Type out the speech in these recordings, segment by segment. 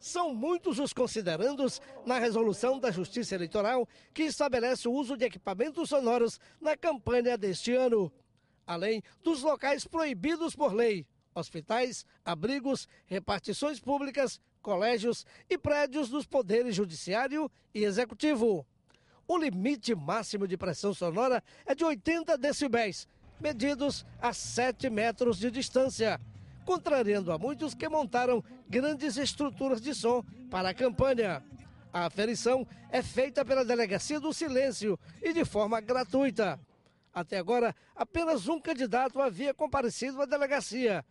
São muitos os considerandos na resolução da Justiça Eleitoral que estabelece o uso de equipamentos sonoros na campanha deste ano, além dos locais proibidos por lei hospitais, abrigos, repartições públicas, colégios e prédios dos poderes judiciário e executivo. O limite máximo de pressão sonora é de 80 decibéis, medidos a 7 metros de distância contrariando a muitos que montaram grandes estruturas de som para a campanha. A aferição é feita pela Delegacia do Silêncio e de forma gratuita. Até agora, apenas um candidato havia comparecido à delegacia.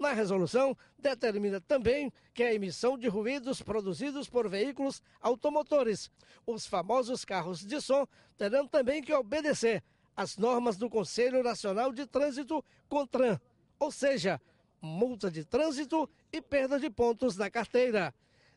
Na resolução, determina também que a emissão de ruídos produzidos por veículos automotores, os famosos carros de som, terão também que obedecer às normas do Conselho Nacional de Trânsito, CONTRAN. Ou seja, multa de trânsito e perda de pontos da carteira.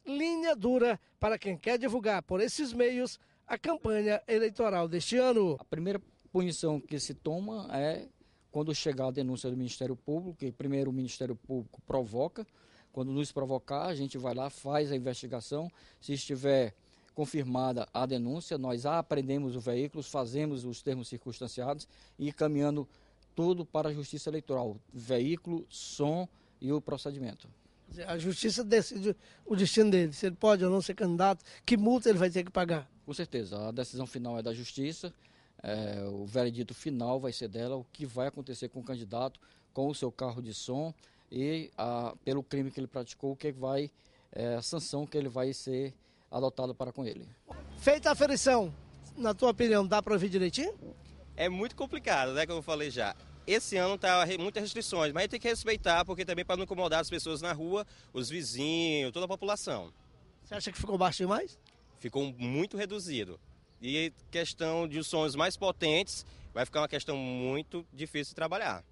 Linha dura para quem quer divulgar por esses meios a campanha eleitoral deste ano. A primeira punição que se toma é quando chegar a denúncia do Ministério Público, que primeiro o Ministério Público provoca, quando nos provocar, a gente vai lá, faz a investigação, se estiver confirmada a denúncia, nós apreendemos o veículo, fazemos os termos circunstanciados e caminhando tudo para a justiça eleitoral: veículo, som e o procedimento. A justiça decide o destino dele, se ele pode ou não ser candidato, que multa ele vai ter que pagar. Com certeza, a decisão final é da justiça, é, o veredito final vai ser dela, o que vai acontecer com o candidato, com o seu carro de som e a, pelo crime que ele praticou, o que vai, é, a sanção que ele vai ser adotado para com ele. Feita a aferição, na tua opinião, dá para ouvir direitinho? é muito complicado, né? Como eu falei já. Esse ano tá muitas restrições, mas a gente tem que respeitar, porque também para não incomodar as pessoas na rua, os vizinhos, toda a população. Você acha que ficou baixo demais? Ficou muito reduzido. E questão de sons mais potentes, vai ficar uma questão muito difícil de trabalhar.